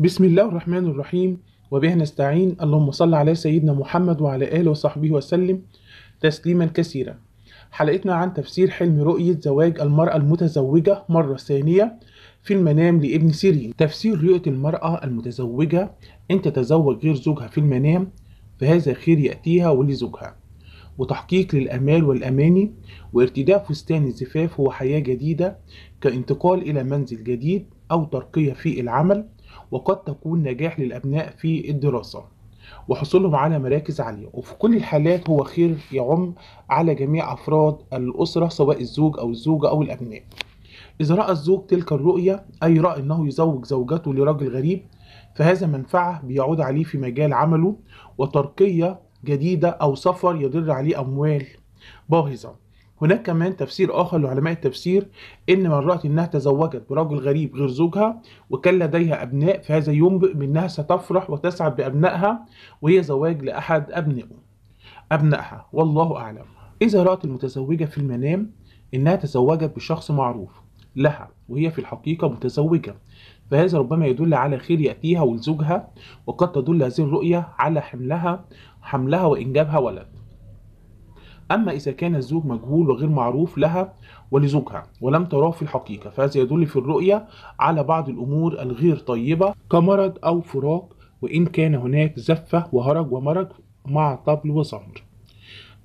بسم الله الرحمن الرحيم وبه نستعين اللهم صل على سيدنا محمد وعلى آله وصحبه وسلم تسليما كثيرا حلقتنا عن تفسير حلم رؤية زواج المرأة المتزوجة مرة ثانية في المنام لابن سيرين تفسير رؤية المرأة المتزوجة إن تتزوج غير زوجها في المنام فهذا خير يأتيها ولزوجها وتحقيق للأمال والأماني وارتداء فستان الزفاف هو حياة جديدة كانتقال إلى منزل جديد أو ترقية في العمل وقد تكون نجاح للأبناء في الدراسة وحصولهم على مراكز عالية وفي كل الحالات هو خير يعم على جميع أفراد الأسرة سواء الزوج أو الزوجة أو الأبناء إذا رأى الزوج تلك الرؤية أي رأى أنه يزوج زوجته لرجل غريب فهذا منفعة بيعود عليه في مجال عمله وترقية جديدة أو سفر يضر عليه أموال باهظة هناك كمان تفسير آخر لعلماء التفسير إن من رأت أنها تزوجت برجل غريب غير زوجها وكان لديها أبناء فهذا ينبئ بأنها ستفرح وتسعد بأبنائها وهي زواج لأحد أبنائه أبنائها والله أعلم إذا رأت المتزوجة في المنام إنها تزوجت بشخص معروف لها وهي في الحقيقة متزوجة فهذا ربما يدل على خير يأتيها ولزوجها وقد تدل هذه الرؤية على حملها حملها وإنجابها ولد أما إذا كان الزوج مجهول وغير معروف لها ولزوجها ولم تراه في الحقيقة فهذا يدل في الرؤية على بعض الأمور الغير طيبة كمرض أو فراق وإن كان هناك زفة وهرج ومرض مع طبل وزمر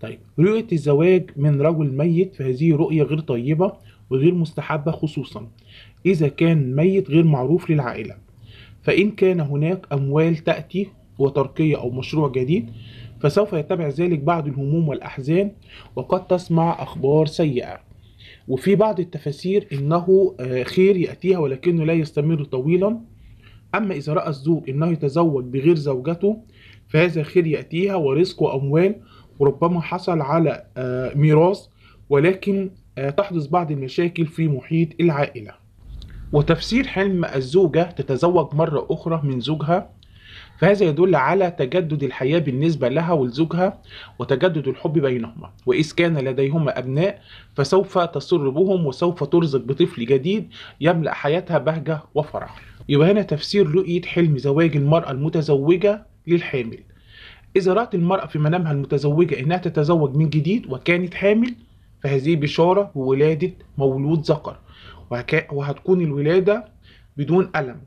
طيب رؤية الزواج من رجل ميت فهذه رؤية غير طيبة وغير مستحبة خصوصا إذا كان ميت غير معروف للعائلة فإن كان هناك أموال تأتي وترقية أو مشروع جديد فسوف يتبع ذلك بعض الهموم والأحزان وقد تسمع أخبار سيئة وفي بعض التفاسير إنه آه، خير يأتيها ولكنه لا يستمر طويلا أما إذا رأى الزوج أنه يتزوج بغير زوجته فهذا خير يأتيها ورزق وأموال وربما حصل على آه، ميراث ولكن آه، تحدث بعض المشاكل في محيط العائلة وتفسير حلم الزوجة تتزوج مرة أخرى من زوجها فهذا يدل على تجدد الحياة بالنسبة لها ولزوجها وتجدد الحب بينهما وإذ كان لديهما أبناء فسوف تسر بهم وسوف ترزق بطفل جديد يملأ حياتها بهجة وفرح يبقى هنا تفسير رؤية حلم زواج المرأة المتزوجة للحامل إذا رأت المرأة في منامها المتزوجة إنها تتزوج من جديد وكانت حامل فهذه بشارة بولادة مولود ذكر وهتكون الولادة بدون ألم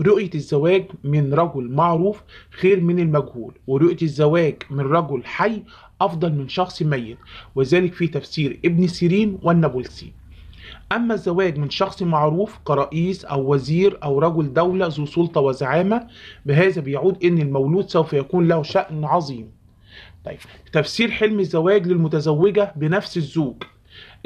رؤية الزواج من رجل معروف خير من المجهول ورؤية الزواج من رجل حي أفضل من شخص ميت وذلك في تفسير ابن سيرين والنابلسي أما الزواج من شخص معروف كرئيس أو وزير أو رجل دولة ذو سلطة وزعامة بهذا بيعود إن المولود سوف يكون له شأن عظيم طيب تفسير حلم الزواج للمتزوجة بنفس الزوج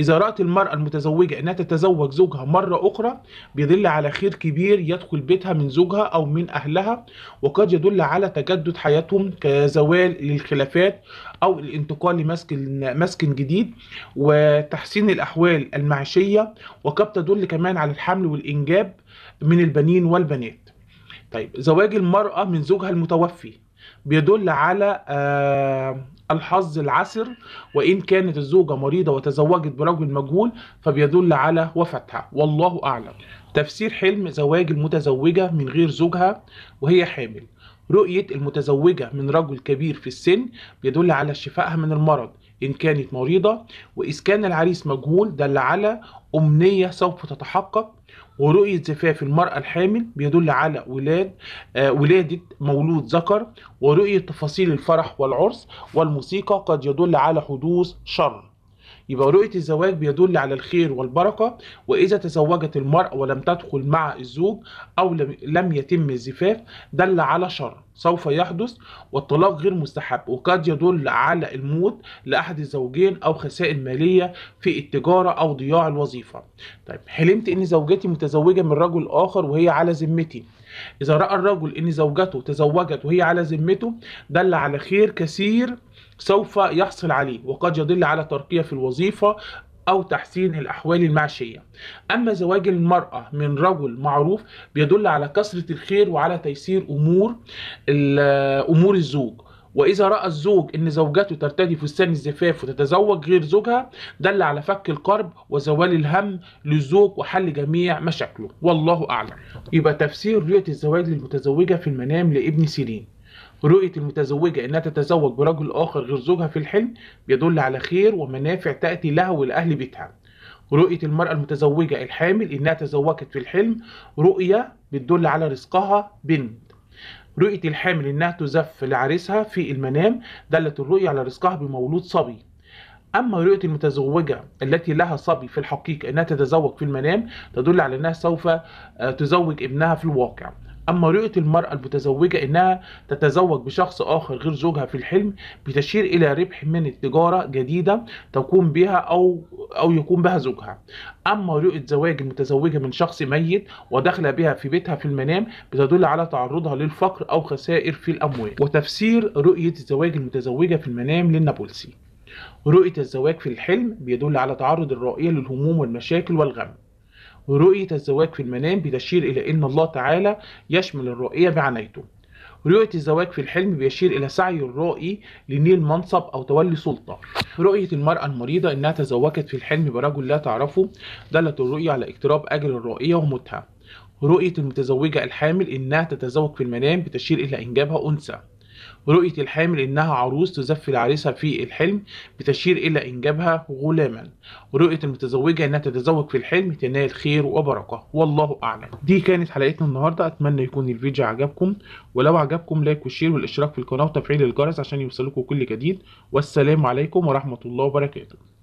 إذا رأت المرأة المتزوجة أنها تتزوج زوجها مرة أخرى بيدل على خير كبير يدخل بيتها من زوجها أو من أهلها وقد يدل على تجدد حياتهم كزوال للخلافات أو الانتقال لمسكن مسكن جديد وتحسين الأحوال المعيشية وقد تدل كمان على الحمل والإنجاب من البنين والبنات طيب زواج المرأة من زوجها المتوفي بيدل على آه الحظ العسر وإن كانت الزوجة مريضة وتزوجت برجل مجهول فبيدل على وفاتها والله أعلم تفسير حلم زواج المتزوجة من غير زوجها وهي حامل رؤية المتزوجة من رجل كبير في السن بيدل على شفائها من المرض إن كانت مريضة وإذا كان العريس مجهول دل على أمنية سوف تتحقق ورؤية زفاف المرأة الحامل بيدل على ولاد آه، ولادة مولود ذكر ورؤية تفاصيل الفرح والعرس والموسيقى قد يدل على حدوث شر يبقى رؤية الزواج بيدل على الخير والبركة وإذا تزوجت المرأة ولم تدخل مع الزوج أو لم يتم الزفاف دل على شر سوف يحدث والطلاق غير مستحب وقد يدل على الموت لأحد الزوجين أو خسائر مالية في التجارة أو ضياع الوظيفة طيب حلمت إن زوجتي متزوجة من رجل آخر وهي على ذمتي إذا رأى الرجل إن زوجته تزوجت وهي على ذمته دل على خير كثير سوف يحصل عليه وقد يدل على ترقية في الوظيفة أو تحسين الأحوال المعيشية أما زواج المرأة من رجل معروف بيدل على كثرة الخير وعلى تيسير أمور أمور الزوج وإذا رأى الزوج إن زوجته ترتدي فستان الزفاف وتتزوج غير زوجها دل على فك القرب وزوال الهم للزوج وحل جميع مشاكله والله أعلم يبقى تفسير رؤية الزواج للمتزوجة في المنام لابن سيرين رؤية المتزوجة أنها تتزوج برجل آخر غير زوجها في الحلم بيدل على خير ومنافع تأتي لها ولأهل بيتها رؤية المرأة المتزوجة الحامل إنها تزوجت في الحلم رؤية بتدل على رزقها بنت رؤية الحامل إنها تزف لعريسها في المنام دلت الرؤية على رزقها بمولود صبي أما رؤية المتزوجة التي لها صبي في الحقيقة أنها تتزوج في المنام تدل على أنها سوف آه، تزوج ابنها في الواقع أما رؤية المرأة المتزوجة إنها تتزوج بشخص آخر غير زوجها في الحلم بتشير إلى ربح من التجارة جديدة تقوم بها أو أو يقوم بها زوجها. أما رؤية زواج المتزوجة من شخص ميت ودخل بها في بيتها في المنام بتدل على تعرضها للفقر أو خسائر في الأموال. وتفسير رؤية زواج المتزوجة في المنام للنابلسي. رؤية الزواج في الحلم بيدل على تعرض الرؤية للهموم والمشاكل والغم. رؤية الزواج في المنام بتشير إلى أن الله تعالى يشمل الرؤية بعنايته رؤية الزواج في الحلم بيشير إلى سعي الرائي لنيل منصب أو تولي سلطة رؤية المرأة المريضة إنها تزوجت في الحلم برجل لا تعرفه دلت الرؤية على اقتراب أجل الرائية وموتها رؤية المتزوجة الحامل إنها تتزوج في المنام بتشير إلى إنجابها أنثى ورؤية الحامل إنها عروس تزف لعريسها في الحلم بتشير إلى إنجابها غلاما ورؤية المتزوجة إنها تتزوج في الحلم تنال خير وبركة والله أعلم دي كانت حلقتنا النهاردة أتمنى يكون الفيديو عجبكم ولو عجبكم لايك وشير والاشتراك في القناة وتفعيل الجرس عشان يوصلكم كل جديد والسلام عليكم ورحمة الله وبركاته